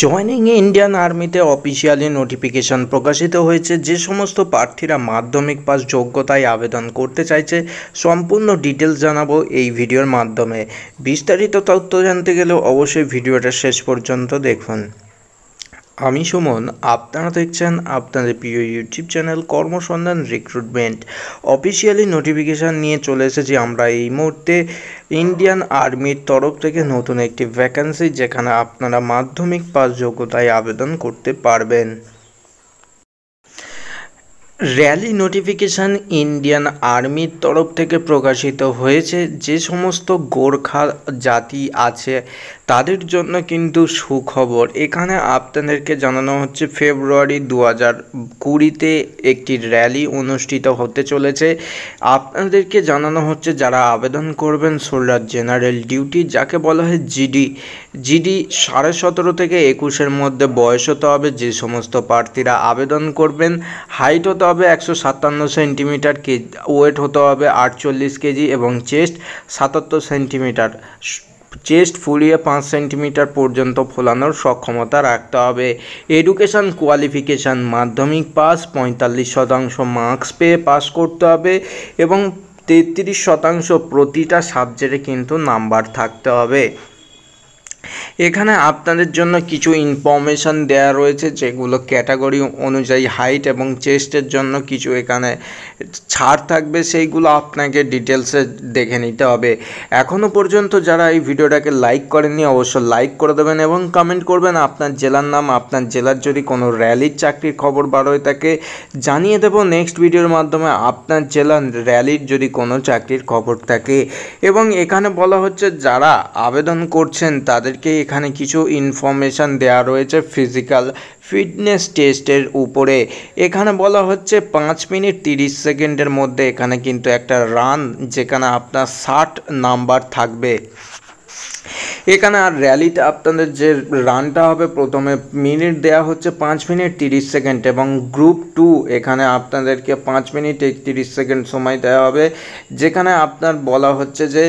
joining Indian আর্মিতে officially notification প্রকাশিত হয়েছে যে সমস্ত প্রার্থীরা মাধ্যমিক পাস যোগ্যতায় আবেদন করতে চাইছে সম্পূর্ণ ডিটেলস জানাবো এই ভিডিওর মাধ্যমে বিস্তারিত তথ্য জানতে গেলে অবশ্যই ভিডিওটা শেষ পর্যন্ত দেখুন আমি সুমন আপনারা দেখছেন আপনাদের প্রিয় YouTube channel Karmasandhan recruitment officially notification নিয়ে চলে এসেছি আমরা এই মুহূর্তে ইন্ডিয়ান আর্মির তরফ থেকে নতুন একটি ভ্যাকান্সি যেখানে আপনারা মাধ্যমিক পাস যোগ্যতায় আবেদন করতে পারবেন র্যালি নোটিফিকেশান ইন্ডিয়ান আর্মির তরফ থেকে প্রকাশিত হয়েছে যে সমস্ত গোর্খা জাতি আছে তাদের জন্য কিন্তু সুখবর এখানে আপনাদেরকে জানানো হচ্ছে ফেব্রুয়ারি দু হাজার কুড়িতে একটি র্যালি অনুষ্ঠিত হতে চলেছে আপনাদেরকে জানানো হচ্ছে যারা আবেদন করবেন সোল্ডার জেনারেল ডিউটি যাকে বলা হয় জিডি জিডি সাড়ে সতেরো থেকে একুশের মধ্যে বয়স হতে হবে যে সমস্ত প্রার্থীরা আবেদন করবেন হাইট হতে হবে একশো সাতান্ন সেন্টিমিটার কেজি ওয়েট হতে হবে আটচল্লিশ কেজি এবং চেস্ট সাতাত্তর সেন্টিমিটার চেস্ট ফুলিয়ে পাঁচ সেন্টিমিটার পর্যন্ত ফোলানোর সক্ষমতা রাখতে হবে এডুকেশান কোয়ালিফিকেশান মাধ্যমিক পাস পঁয়তাল্লিশ শতাংশ মার্কস পেয়ে পাস করতে হবে এবং তেত্রিশ শতাংশ প্রতিটা সাবজেক্টে কিন্তু নাম্বার থাকতে হবে এখানে আপনাদের জন্য কিছু ইনফরমেশান দেওয়া রয়েছে যেগুলো ক্যাটাগরি অনুযায়ী হাইট এবং চেস্টের জন্য কিছু এখানে ছাড় থাকবে সেইগুলো আপনাকে ডিটেলসে দেখে নিতে হবে এখনও পর্যন্ত যারা এই ভিডিওটাকে লাইক করেননি অবশ্য লাইক করে দেবেন এবং কমেন্ট করবেন আপনার জেলার নাম আপনার জেলার যদি কোনো র্যালির চাকরির খবর বার হয়ে থাকে জানিয়ে দেবো নেক্সট ভিডিওর মাধ্যমে আপনার জেলার র্যালির যদি কোনো চাকরির খবর থাকে এবং এখানে বলা হচ্ছে যারা আবেদন করছেন তাদেরকে এখানে কিছু ইনফরমেশান দেয়া রয়েছে ফিজিক্যাল ফিটনেস টেস্টের উপরে এখানে বলা হচ্ছে পাঁচ মিনিট তিরিশ সেকেন্ডের মধ্যে এখানে কিন্তু একটা রান যেখানে আপনার ষাট নাম্বার থাকবে এখানে আর র্যালিতে আপনাদের যে রানটা হবে প্রথমে মিনিট দেয়া হচ্ছে পাঁচ মিনিট তিরিশ সেকেন্ড এবং গ্রুপ টু এখানে আপনাদেরকে পাঁচ মিনিট তিরিশ সেকেন্ড সময় দেওয়া হবে যেখানে আপনার বলা হচ্ছে যে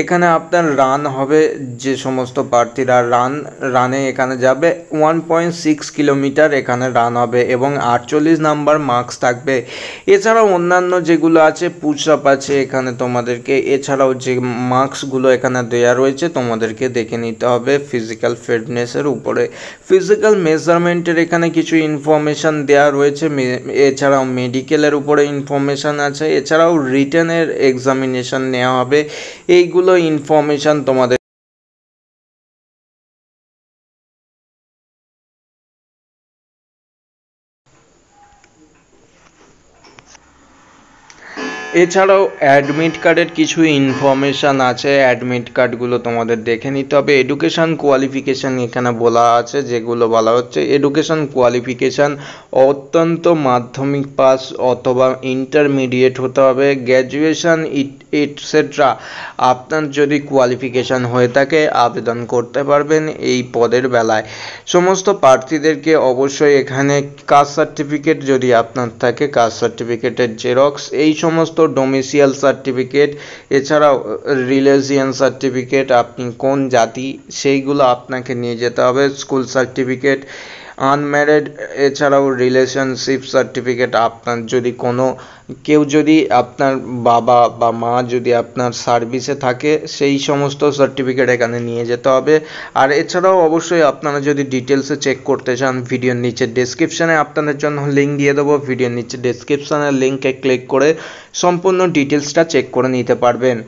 এখানে আপনার রান হবে যে সমস্ত প্রার্থীরা রান রানে এখানে যাবে ওয়ান পয়েন্ট সিক্স কিলোমিটার এখানে রান হবে এবং আটচল্লিশ নাম্বার মার্কস থাকবে এছাড়াও অন্যান্য যেগুলো আছে পুশ আপ আছে এখানে তোমাদেরকে এছাড়াও যে মার্কসগুলো এখানে দেওয়া রয়েছে তোমাদেরকে দেখে নিতে হবে ফিজিক্যাল ফিটনেসের উপরে ফিজিক্যাল মেজারমেন্টের এখানে কিছু ইনফরমেশান দেওয়া রয়েছে এছাড়াও মেডিকেলের উপরে ইনফরমেশান আছে এছাড়াও রিটার্নের এক্সামিনেশান নেওয়া হবে এইগুলো ইনফরমেশান তোমাদের এছাড়াও অ্যাডমিট কার্ডের কিছু ইনফরমেশান আছে অ্যাডমিট কার্ডগুলো তোমাদের দেখে নিতে হবে এডুকেশান কোয়ালিফিকেশান এখানে বলা আছে যেগুলো বলা হচ্ছে এডুকেশান কোয়ালিফিকেশান অত্যন্ত মাধ্যমিক পাস অথবা ইন্টারমিডিয়েট হতে হবে গ্র্যাজুয়েশান এটসেট্রা আপনার যদি কোয়ালিফিকেশান হয়ে থাকে আবেদন করতে পারবেন এই পদের বেলায় সমস্ত প্রার্থীদেরকে অবশ্যই এখানে কাস্ট সার্টিফিকেট যদি আপনার থাকে কাস্ট সার্টিফিকেটের জেরক্স এই সমস্ত ডোমিসিয়াল সার্টিফিকেট এছাড়াও রিলেজিয়ান সার্টিফিকেট আপনি কোন জাতি সেইগুলো আপনাকে নিয়ে যেতে হবে স্কুল সার্টিফিকেট আনম্যারেড এছাড়াও রিলেশনশিপ সার্টিফিকেট আপনার যদি কোনো কেউ যদি আপনার বাবা বা মা যদি আপনার সার্ভিসে থাকে সেই সমস্ত সার্টিফিকেট এখানে নিয়ে যেতে হবে আর এছাড়াও অবশ্যই আপনারা যদি ডিটেলসে চেক করতে চান ভিডিওর নিচে ডেসক্রিপশানে আপনাদের জন্য লিঙ্ক দিয়ে দেবো ভিডিওর নিচে ডেসক্রিপশানের লিঙ্কে ক্লিক করে সম্পূর্ণ ডিটেলসটা চেক করে নিতে পারবেন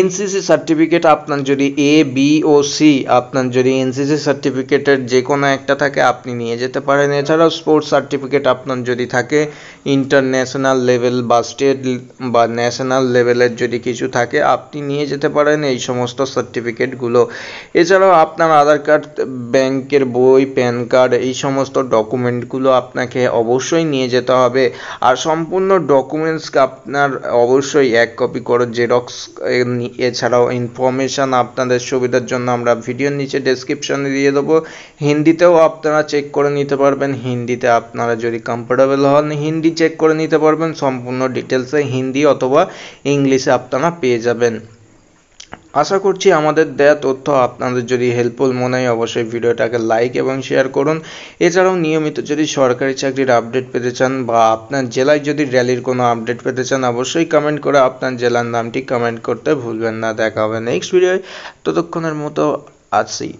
এনসিসি সার্টিফিকেট আপনার যদি এ বি ও সি আপনার যদি এনসিসি সার্টিফিকেটের যে কোনো একটা থাকে আপনি নিয়ে যেতে পারেন এছাড়াও স্পোর্টস সার্টিফিকেট আপনার যদি থাকে ইন্টারন্যাশনাল লেভেল বা স্টেট বা ন্যাশনাল লেভেলের যদি কিছু থাকে আপনি নিয়ে যেতে পারেন এই সমস্ত সার্টিফিকেটগুলো এছাড়াও আপনার আধার কার্ড ব্যাংকের বই প্যান কার্ড এই সমস্ত ডকুমেন্টগুলো আপনাকে অবশ্যই নিয়ে যেতে হবে আর সম্পূর্ণ ডকুমেন্টসকে আপনার অবশ্যই এক কপি করে জেরক্স এছাড়াও ইনফরমেশান আপনাদের সুবিধার জন্য আমরা ভিডিওর নিচে ডেসক্রিপশানে দিয়ে দেবো হিন্দিতেও আপনারা চেক করে নিতে পারবেন হিন্দিতে আপনারা যদি কমফোর্টেবল হন হিন্দি চেক করে নিতে পারবেন সম্পূর্ণ ডিটেলসে হিন্দি অথবা ইংলিশে আপনারা পেয়ে যাবেন আশা করছি আমাদের দেয়া তথ্য আপনাদের যদি হেল্পফুল মনে হয় অবশ্যই ভিডিওটাকে লাইক এবং শেয়ার করুন এছাড়াও নিয়মিত যদি সরকারি চাকরির আপডেট পেতে চান বা আপনার জেলায় যদি র্যালির কোনো আপডেট পেতে চান অবশ্যই কমেন্ট করে আপনার জেলার নামটি কমেন্ট করতে ভুলবেন না দেখা হবে নেক্সট ভিডিওয় ততক্ষণের মতো আসি